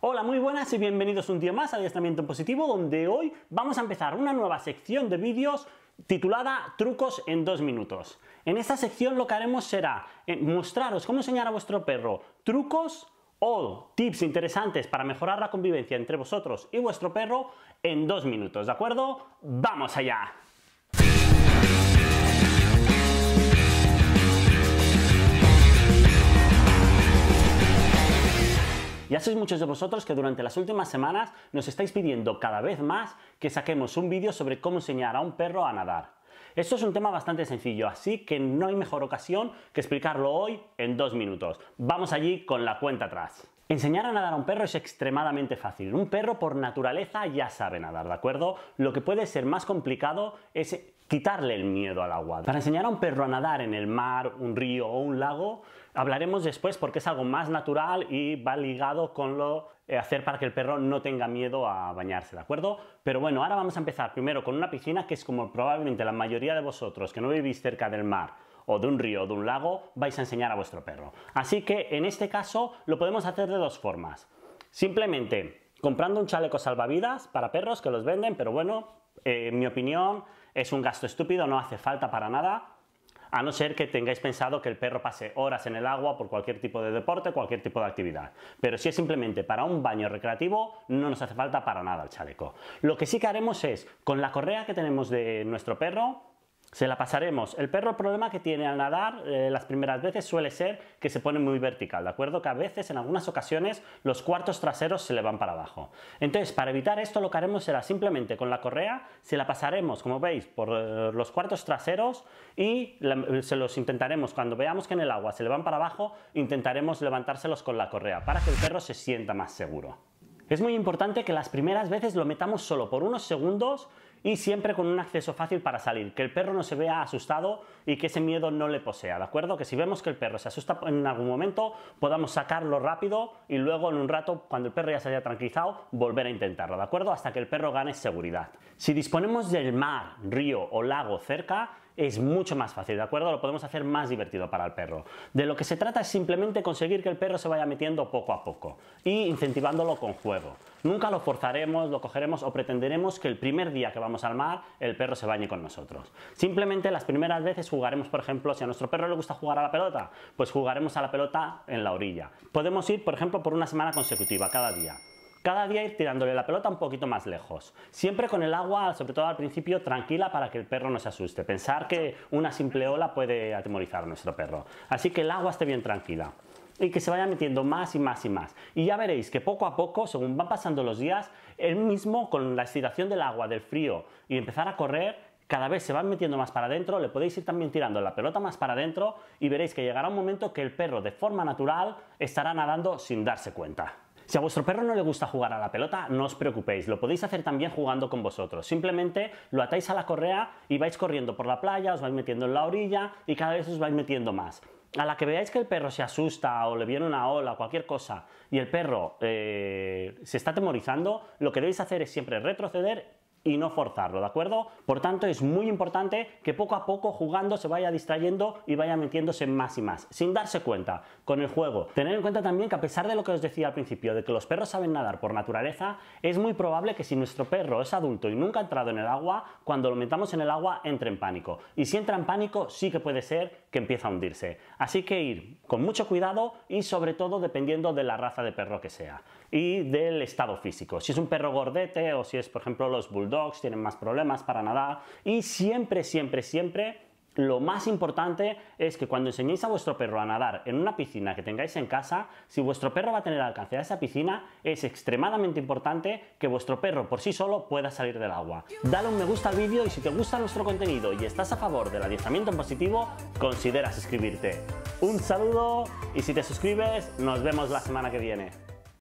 Hola, muy buenas y bienvenidos un día más a Adiestramiento Positivo, donde hoy vamos a empezar una nueva sección de vídeos titulada Trucos en dos minutos. En esta sección lo que haremos será eh, mostraros cómo enseñar a vuestro perro trucos o tips interesantes para mejorar la convivencia entre vosotros y vuestro perro en dos minutos, ¿de acuerdo? ¡Vamos allá! Ya sois muchos de vosotros que durante las últimas semanas nos estáis pidiendo cada vez más que saquemos un vídeo sobre cómo enseñar a un perro a nadar. Esto es un tema bastante sencillo, así que no hay mejor ocasión que explicarlo hoy en dos minutos. Vamos allí con la cuenta atrás. Enseñar a nadar a un perro es extremadamente fácil. Un perro por naturaleza ya sabe nadar, ¿de acuerdo? Lo que puede ser más complicado es quitarle el miedo al agua. Para enseñar a un perro a nadar en el mar, un río o un lago, hablaremos después porque es algo más natural y va ligado con lo eh, hacer para que el perro no tenga miedo a bañarse, ¿de acuerdo? Pero bueno, ahora vamos a empezar primero con una piscina que es como probablemente la mayoría de vosotros que no vivís cerca del mar o de un río o de un lago vais a enseñar a vuestro perro. Así que en este caso lo podemos hacer de dos formas. Simplemente comprando un chaleco salvavidas para perros que los venden, pero bueno, eh, en mi opinión es un gasto estúpido, no hace falta para nada, a no ser que tengáis pensado que el perro pase horas en el agua por cualquier tipo de deporte, cualquier tipo de actividad. Pero si es simplemente para un baño recreativo, no nos hace falta para nada el chaleco. Lo que sí que haremos es, con la correa que tenemos de nuestro perro, se la pasaremos. El perro, el problema que tiene al nadar eh, las primeras veces suele ser que se pone muy vertical, ¿de acuerdo? Que a veces, en algunas ocasiones, los cuartos traseros se le van para abajo. Entonces, para evitar esto, lo que haremos será simplemente con la correa, se la pasaremos, como veis, por eh, los cuartos traseros y eh, se los intentaremos, cuando veamos que en el agua se le van para abajo, intentaremos levantárselos con la correa para que el perro se sienta más seguro. Es muy importante que las primeras veces lo metamos solo por unos segundos y siempre con un acceso fácil para salir, que el perro no se vea asustado y que ese miedo no le posea, ¿de acuerdo? Que si vemos que el perro se asusta en algún momento, podamos sacarlo rápido y luego en un rato, cuando el perro ya se haya tranquilizado, volver a intentarlo, ¿de acuerdo? Hasta que el perro gane seguridad. Si disponemos del mar, río o lago cerca, es mucho más fácil, ¿de acuerdo? Lo podemos hacer más divertido para el perro. De lo que se trata es simplemente conseguir que el perro se vaya metiendo poco a poco y incentivándolo con juego. Nunca lo forzaremos, lo cogeremos o pretenderemos que el primer día que vamos al mar el perro se bañe con nosotros. Simplemente las primeras veces jugaremos, por ejemplo, si a nuestro perro le gusta jugar a la pelota, pues jugaremos a la pelota en la orilla. Podemos ir, por ejemplo, por una semana consecutiva cada día. Cada día ir tirándole la pelota un poquito más lejos. Siempre con el agua, sobre todo al principio, tranquila para que el perro no se asuste. Pensar que una simple ola puede atemorizar a nuestro perro. Así que el agua esté bien tranquila y que se vaya metiendo más y más y más. Y ya veréis que poco a poco, según van pasando los días, él mismo con la excitación del agua, del frío y empezar a correr, cada vez se va metiendo más para adentro, le podéis ir también tirando la pelota más para adentro y veréis que llegará un momento que el perro de forma natural estará nadando sin darse cuenta. Si a vuestro perro no le gusta jugar a la pelota, no os preocupéis, lo podéis hacer también jugando con vosotros. Simplemente lo atáis a la correa y vais corriendo por la playa, os vais metiendo en la orilla y cada vez os vais metiendo más. A la que veáis que el perro se asusta o le viene una ola o cualquier cosa y el perro eh, se está temorizando, lo que debéis hacer es siempre retroceder y no forzarlo, ¿de acuerdo? Por tanto, es muy importante que poco a poco jugando se vaya distrayendo y vaya metiéndose más y más, sin darse cuenta con el juego. Tener en cuenta también que a pesar de lo que os decía al principio, de que los perros saben nadar por naturaleza, es muy probable que si nuestro perro es adulto y nunca ha entrado en el agua, cuando lo metamos en el agua entre en pánico. Y si entra en pánico, sí que puede ser que empiece a hundirse. Así que ir con mucho cuidado y sobre todo dependiendo de la raza de perro que sea y del estado físico. Si es un perro gordete o si es, por ejemplo, los bulldogs, tienen más problemas para nadar y siempre, siempre, siempre lo más importante es que cuando enseñéis a vuestro perro a nadar en una piscina que tengáis en casa, si vuestro perro va a tener alcance a esa piscina, es extremadamente importante que vuestro perro por sí solo pueda salir del agua. Dale un me gusta al vídeo y si te gusta nuestro contenido y estás a favor del adiestramiento en positivo, considera suscribirte. Un saludo y si te suscribes, nos vemos la semana que viene.